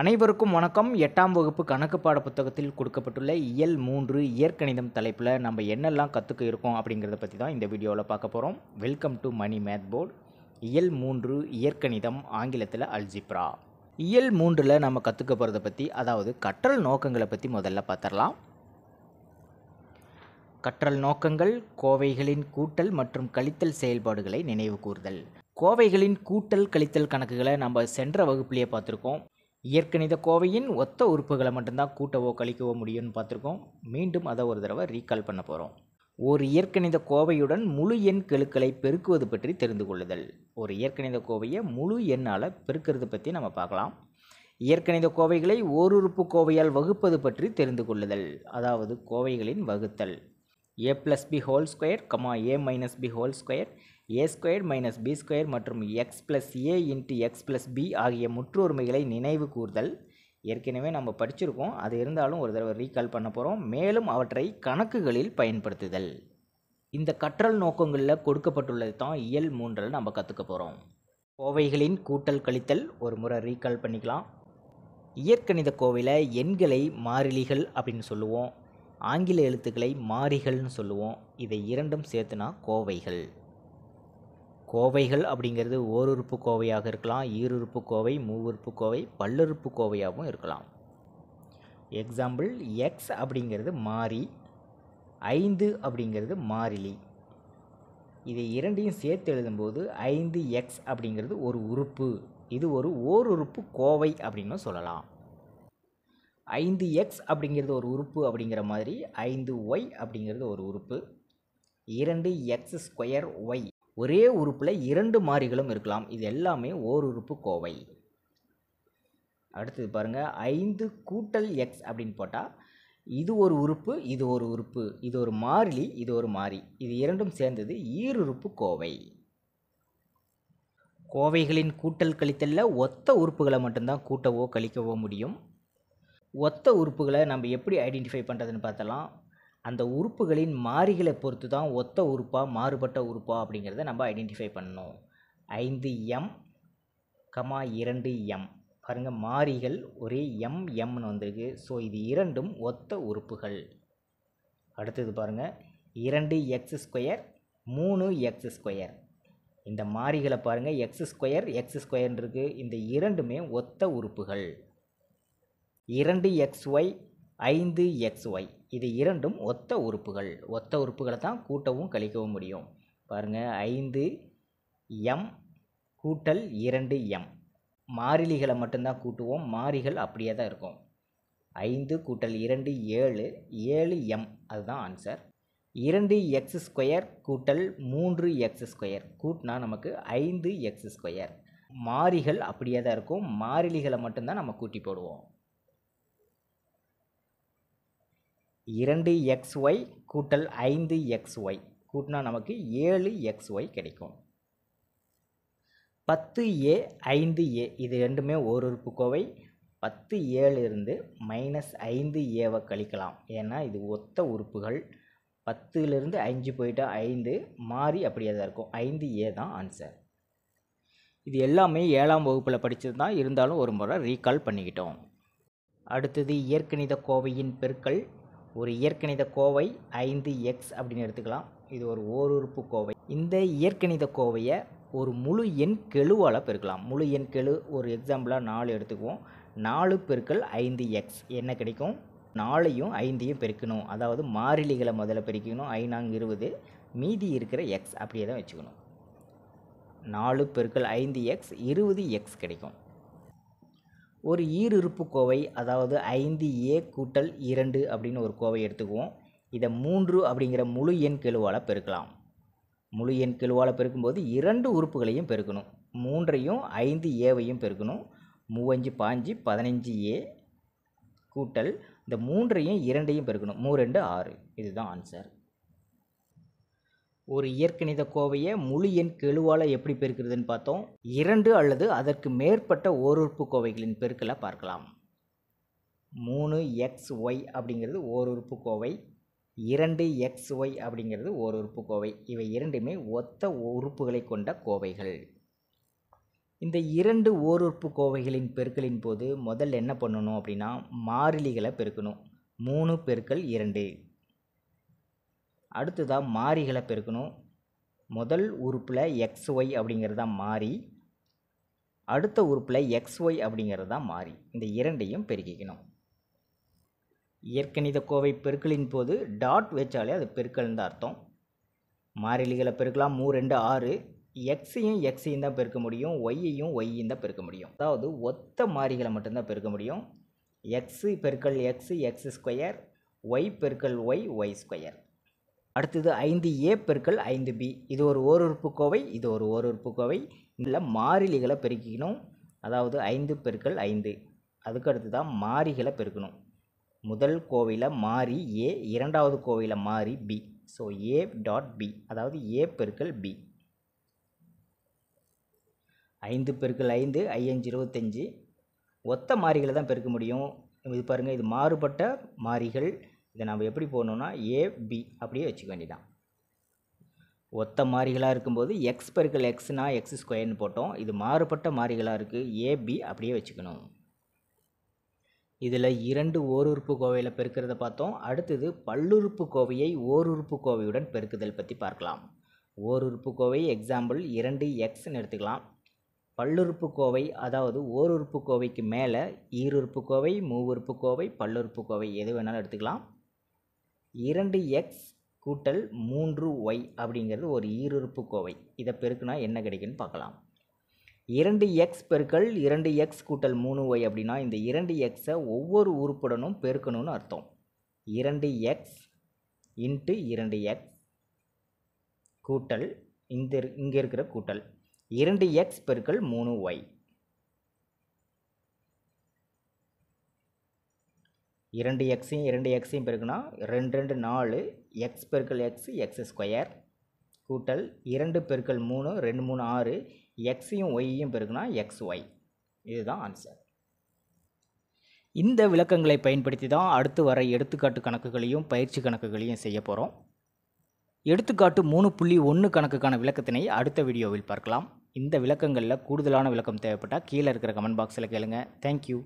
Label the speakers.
Speaker 1: அனைவருக்கும் வணக்கம் எட்டாம் வகுப்பு கணக்கு பாட புத்தகத்தில் கொடுக்கப்பட்டுள்ள இயல் மூன்று இயற்கணிதம் தலைப்பில் நம்ம என்னெல்லாம் கற்றுக்க இருக்கோம் அப்படிங்கிறத பற்றி தான் இந்த வீடியோவில் பார்க்க போகிறோம் welcome to money math board இயல் மூன்று இயற்கணிதம் ஆங்கிலத்தில் அல்ஜிப்ரா இயல் மூன்றில் நம்ம கற்றுக்க போகிறத பற்றி அதாவது கற்றல் நோக்கங்களை பற்றி முதல்ல பார்த்துடலாம் கற்றல் நோக்கங்கள் கோவைகளின் கூட்டல் மற்றும் கழித்தல் செயல்பாடுகளை நினைவு கூறுதல் கோவைகளின் கூட்டல் கழித்தல் கணக்குகளை நம்ம சென்ற வகுப்புலேயே பார்த்துருக்கோம் இயற்கணித கோவையின் ஒத்த உறுப்புகளை மட்டும்தான் கூட்டவோ கழிக்கவோ முடியும்னு பார்த்துருக்கோம் மீண்டும் அதை ஒரு தடவை ரீகால் பண்ண போகிறோம் ஒரு இயற்கணித கோவையுடன் முழு எண் கெழுக்களை பெருக்குவது பற்றி தெரிந்து கொள்ளுதல் ஒரு இயற்கணித கோவையை முழு எண்ணால் பெருக்கிறது பற்றி நம்ம பார்க்கலாம் இயற்கணித கோவைகளை ஓருறுப்பு கோவையால் வகுப்பது பற்றி தெரிந்து கொள்ளுதல் அதாவது கோவைகளின் வகுத்தல் A plus B whole square comma A minus B whole square A square minus B square மற்றும் X plus A into X plus B ஆகிய முற்றொருமைகளை நினைவு கூறுதல் ஏற்கனவே நம்ம படிச்சிருக்கோம் அது இருந்தாலும் ஒரு தடவை ரீகால் பண்ண போகிறோம் மேலும் அவற்றை கணக்குகளில் பயன்படுத்துதல் இந்த கற்றல் நோக்கங்களில் கொடுக்கப்பட்டுள்ளது தான் இயல் மூன்றல் நம்ம கற்றுக்க போகிறோம் கோவைகளின் கூட்டல் கழித்தல் ஒரு முறை ரீகால் பண்ணிக்கலாம் இயற்கணித கோவையில் எண்களை மாறிலிகள் அப்படின்னு சொல்லுவோம் ஆங்கில எழுத்துக்களை மாறிகள்னு சொல்லுவோம் இதை இரண்டும் சேர்த்துனா கோவைகள் கோவைகள் அப்படிங்கிறது ஓருறுப்பு கோவையாக இருக்கலாம் ஈருறுப்பு கோவை மூவுறுப்பு கோவை பல்லுறுப்பு கோவையாகவும் இருக்கலாம் எக்ஸாம்பிள் எக்ஸ் அப்படிங்கிறது மாறி ஐந்து அப்படிங்கிறது மாறிலி இதை இரண்டையும் சேர்த்து எழுதும்போது ஐந்து எக்ஸ் அப்படிங்கிறது ஒரு உறுப்பு இது ஒரு ஓருறுப்பு கோவை அப்படின்னு சொல்லலாம் ஐந்து எக்ஸ் அப்படிங்கிறது ஒரு உறுப்பு அப்படிங்கிற மாதிரி ஐந்து ஒய் அப்படிங்கிறது ஒரு உறுப்பு இரண்டு எக்ஸ் ஸ்கொயர் ஒய் ஒரே உறுப்பில் இரண்டு மாறிகளும் இருக்கலாம் இது எல்லாமே ஓர் உறுப்பு கோவை அடுத்தது பாருங்கள் ஐந்து கூட்டல் எக்ஸ் அப்படின்னு போட்டால் இது ஒரு உறுப்பு இது ஒரு உறுப்பு இது ஒரு மாறிலி இது ஒரு மாறி இது இரண்டும் சேர்ந்தது ஈருறுப்பு கோவை கோவைகளின் கூட்டல் கழித்தல்ல ஒத்த உறுப்புகளை மட்டும்தான் கூட்டவோ கழிக்கவோ முடியும் ஒத்த உறுப்புகளை நம்ம எப்படி ஐடென்டிஃபை பண்ணுறதுன்னு பார்த்தலாம் அந்த உறுப்புகளின் மாறிகளை பொறுத்து தான் ஒத்த உறுப்பா மாறுபட்ட உறுப்பா அப்படிங்கிறத நம்ம ஐடென்டிஃபை பண்ணணும் ஐந்து எம் கமா இரண்டு எம் பாருங்கள் மாறிகள் ஒரே எம் எம்னு வந்திருக்கு ஸோ இது இரண்டும் ஒத்த உறுப்புகள் அடுத்தது பாருங்கள் இரண்டு எக்ஸ் ஸ்கொயர் மூணு எக்ஸ் ஸ்கொயர் இந்த மாறிகளை பாருங்கள் எக்ஸ் ஸ்கொயர் எக்ஸ் ஸ்கொயர்னு இருக்குது இந்த இரண்டுமே ஒத்த உறுப்புகள் இரண்டு எக்ஸ் ஒய் ஐந்து எக்ஸ் ஒய் இது இரண்டும் ஒத்த உறுப்புகள் ஒத்த உறுப்புகளை தான் கூட்டவும் கழிக்கவும் முடியும் பாருங்கள் ஐந்து எம் கூட்டல் இரண்டு எம் மாறிலிகளை மட்டும்தான் கூட்டுவோம் மாறிகள் அப்படியே தான் இருக்கும் ஐந்து கூட்டல் இரண்டு ஏழு ஏழு எம் அதுதான் ஆன்சர் இரண்டு எக்ஸ் ஸ்கொயர் கூட்டல் மூன்று எக்ஸ் ஸ்கொயர் கூட்டினா நமக்கு ஐந்து எக்ஸ் ஸ்கொயர் மாறிகள் அப்படியே தான் இருக்கும் மாறிலிகளை மட்டும்தான் நம்ம கூட்டி போடுவோம் இரண்டு எக்ஸ் ஒய் கூட்டல் ஐந்து எக்ஸ் ஒய் கூட்டினா நமக்கு ஏழு எக்ஸ் ஒய் கிடைக்கும் பத்து ஏ ஐந்து ஏ இது ரெண்டுமே ஒரு உறுப்பு கோவை பத்து ஏழு இருந்து மைனஸ் ஐந்து ஏவை கழிக்கலாம் ஏன்னா இது ஒத்த உறுப்புகள் பத்துலேருந்து அஞ்சு போயிட்டால் ஐந்து மாறி அப்படியே தான் இருக்கும் ஐந்து ஏ தான் ஆன்சர் இது எல்லாமே ஏழாம் வகுப்பில் படித்தது தான் இருந்தாலும் ஒரு முறை ரீகால் பண்ணிக்கிட்டோம் அடுத்தது இயற்கணித கோவையின் பெருக்கள் ஒரு இயற்கணித கோவை ஐந்து எக்ஸ் அப்படின்னு எடுத்துக்கலாம் இது ஒரு ஓருறுப்பு கோவை இந்த இயற்கணித கோவையை ஒரு முழு எண் கெழுவால் பெருக்கலாம் முழு எண் கெழு ஒரு எக்ஸாம்பிளாக நாலு எடுத்துக்குவோம் நாலு பெருக்கள் ஐந்து எக்ஸ் என்ன கிடைக்கும் நாலையும் ஐந்தையும் பெருக்கணும் அதாவது மாறிலிகளை முதல்ல பெருக்கணும் ஐநாங்க இருபது மீதி இருக்கிற எக்ஸ் அப்படியே தான் வச்சுக்கணும் நாலு பெருக்கள் ஐந்து எக்ஸ் இருபது எக்ஸ் கிடைக்கும் ஒரு ஈருறுப்பு கோவை அதாவது ஐந்து ஏ கூட்டல் இரண்டு அப்படின்னு ஒரு கோவை எடுத்துக்குவோம் இதை மூன்று அப்படிங்கிற முழு எண் கெழுவால் பெருக்கலாம் முழு எண் கெழுவால் பெருக்கும்போது இரண்டு உறுப்புகளையும் பெருக்கணும் மூன்றையும் ஐந்து ஏவையும் பெருக்கணும் மூவஞ்சு பாஞ்சு பதினஞ்சு ஏ கூட்டல் இந்த மூன்றையும் இரண்டையும் பெருக்கணும் மூ ரெண்டு ஆறு இதுதான் ஆன்சர் ஒரு இயற்கணித கோவையை முழு எண் கெழுவால் எப்படி பெருக்கிறதுன்னு பார்த்தோம் இரண்டு அல்லது அதற்கு மேற்பட்ட ஓருறுப்பு கோவைகளின் பெருக்கலை பார்க்கலாம் மூணு எக்ஸ் ஒய் அப்படிங்கிறது ஓருறுப்பு கோவை இரண்டு எக்ஸ் ஒய் அப்படிங்கிறது ஓருறுப்பு கோவை இவை இரண்டுமே ஒத்த உறுப்புகளை கொண்ட கோவைகள் இந்த இரண்டு ஓருறுப்பு கோவைகளின் பெருக்கலின் போது முதல் என்ன பண்ணணும் அப்படின்னா மாறிலிகளை பெருக்கணும் மூணு பெருக்கல் இரண்டு அடுத்ததாக மாறிகளை பெருக்கணும் முதல் உறுப்பில் எக்ஸ் ஒய் அப்படிங்கிறது தான் மாறி அடுத்த உறுப்பில் எக்ஸ் ஒய் அப்படிங்கிறது தான் மாறி இந்த இரண்டையும் பெருக்கிக்கணும் இயற்கணித கோவை பெருக்கலின் போது டாட் வச்சாலே அது பெருக்கல்னு தான் அர்த்தம் மாறிலிகளை பெருக்கலாம் மூ ரெண்டு ஆறு எக்ஸையும் எக்ஸையும் தான் பெருக்க முடியும் ஒய்யையும் ஒய்யும் தான் பெருக்க முடியும் அதாவது ஒத்த மாறிகளை மட்டும்தான் பெருக்க முடியும் எக்ஸு பெருக்கல் எக்ஸு எக்ஸ் ஸ்கொயர் ஒய் பெருக்கல் ஒய் ஒய் ஸ்கொயர் அடுத்தது ஐந்து ஏ பெருக்கல் ஐந்து பி இது ஒரு ஓர் உறுப்பு கோவை இது ஒரு உறுப்பு கோவை இதில் மாறிலிகளை பெருக்கிக்கணும் அதாவது ஐந்து பெருக்கல் ஐந்து அதுக்கு அடுத்து தான் மாறிகளை பெருக்கணும் முதல் கோவையில் மாறி ஏ இரண்டாவது கோவையில் மாறி B so A dot B அதாவது ஏ பெருக்கல் பி ஐந்து பெருக்கல் ஐந்து ஐயஞ்சு இருபத்தஞ்சி ஒத்த மாறிகளை தான் பெருக்க முடியும் இது பாருங்கள் இது மாறுபட்ட மாறிகள் இதை நம்ம எப்படி போகணுன்னா ஏபி அப்படியே வச்சுக்க வேண்டியதான் ஒத்த மாறிகளாக இருக்கும்போது எக்ஸ் பெருக்கல் எக்ஸ்னால் எக்ஸ் ஸ்கொயர்னு போட்டோம் இது மாறுபட்ட மாறிகளாக இருக்குது ஏபி அப்படியே வச்சுக்கணும் இதில் இரண்டு ஓருறுப்பு கோவையில் பெருக்கிறத பார்த்தோம் அடுத்தது பல்லுறுப்பு கோவையை ஓருறுப்பு கோவையுடன் பெருக்குதல் பற்றி பார்க்கலாம் ஓருறுப்பு கோவை எக்ஸாம்பிள் இரண்டு எக்ஸ்ன்னு எடுத்துக்கலாம் பல்லுறுப்பு கோவை அதாவது ஓருறுப்பு கோவைக்கு மேலே ஈருறுப்பு கோவை மூவுறுப்பு கோவை பல்லுறுப்பு கோவை எது வேணாலும் எடுத்துக்கலாம் இரண்டு எக்ஸ் கூட்டல் மூன்று ஒய் அப்படிங்கிறது ஒரு ஈருறுப்பு கோவை இதை பெருக்குனா என்ன கிடைக்குன்னு பார்க்கலாம் இரண்டு எக்ஸ் பெருக்கல் இரண்டு எக்ஸ் கூட்டல் மூணு ஒய் அப்படின்னா இந்த இரண்டு எக்ஸை ஒவ்வொரு உறுப்புடனும் பெருக்கணும்னு அர்த்தம் இரண்டு எக்ஸ் இன்ட்டு இரண்டு எக்ஸ் கூட்டல் இந்த இங்கே இருக்கிற கூட்டல் இரண்டு எக்ஸ் பெருக்கல் மூணு ஒய் இரண்டு எக்ஸையும் இரண்டு எக்ஸையும் பெருக்குனா ரெண்டு ரெண்டு நாலு எக்ஸ் பெருக்கல் எக்ஸ் எக்ஸ் ஸ்கொயர் கூட்டல் இரண்டு பெருக்கல் மூணு ரெண்டு மூணு ஆறு எக்ஸையும் ஒய்யும் பெருக்குனா எக்ஸ் ஒய் இதுதான் ஆன்சர் இந்த விளக்கங்களை பயன்படுத்தி தான் அடுத்து வர எடுத்துக்காட்டு கணக்குகளையும் பயிற்சி கணக்குகளையும் செய்ய போகிறோம் எடுத்துக்காட்டு மூணு புள்ளி ஒன்று கணக்குக்கான விளக்கத்தினை அடுத்த வீடியோவில் பார்க்கலாம் இந்த விளக்கங்களில் கூடுதலான விளக்கம் தேவைப்பட்டால் கீழே இருக்கிற கமெண்ட் பாக்ஸில் கேளுங்கள் தேங்க்யூ